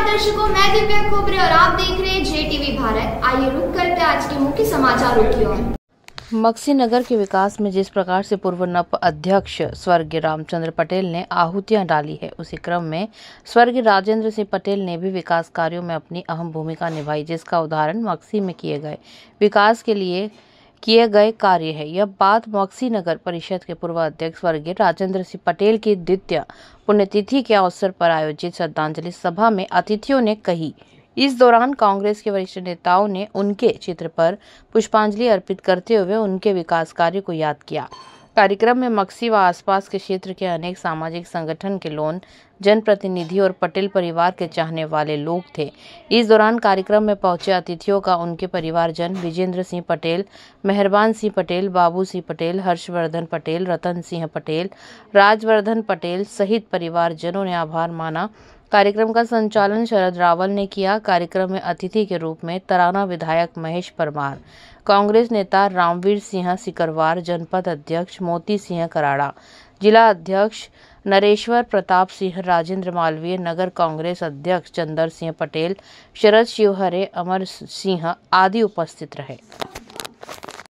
नमस्कार दर्शकों मैं दिव्या खोबरे और आप देख रहे हैं जे टीवी भारत आइए रुक करते आज के मुख्य समाचारों की ओर मक्सी नगर के विकास में जिस प्रकार से पूर्व नप अध्यक्ष स्वर्गीय रामचंद्र पटेल ने आहुतियां डाली है उसी क्रम में स्वर्गीय राजेंद्र सिंह पटेल ने भी विकास कार्यों में अपनी अहम भूमिका निभाई जिसका उदाहरण मक्सी में किए गए विकास के लिए किए गए कार्य है यह बात मौक्सी नगर परिषद के पूर्व अध्यक्ष वर्गीय राजेंद्र सिंह पटेल की द्वितीय पुण्यतिथि के अवसर पर आयोजित श्रद्धांजलि सभा में अतिथियों ने कही इस दौरान कांग्रेस के वरिष्ठ नेताओं ने उनके चित्र पर पुष्पांजलि अर्पित करते हुए उनके विकास कार्य को याद किया कार्यक्रम में मक्सी व आसपास के क्षेत्र के अनेक सामाजिक संगठन के लोन जनप्रतिनिधि और पटेल परिवार के चाहने वाले लोग थे इस दौरान कार्यक्रम में पहुंचे अतिथियों का उनके परिवारजन विजेंद्र सिंह पटेल मेहरबान सिंह पटेल बाबू सिंह पटेल हर्षवर्धन पटेल रतन सिंह पटेल राजवर्धन पटेल सहित परिवारजनों ने आभार माना कार्यक्रम का संचालन शरद रावल ने किया कार्यक्रम में अतिथि के रूप में तराना विधायक महेश परमार कांग्रेस नेता रामवीर सिंह सिकरवार जनपद अध्यक्ष मोती सिंह कराड़ा जिला अध्यक्ष नरेश्वर प्रताप सिंह राजेंद्र मालवीय नगर कांग्रेस अध्यक्ष चंदर सिंह पटेल शरद शिवहरे अमर सिंह आदि उपस्थित रहे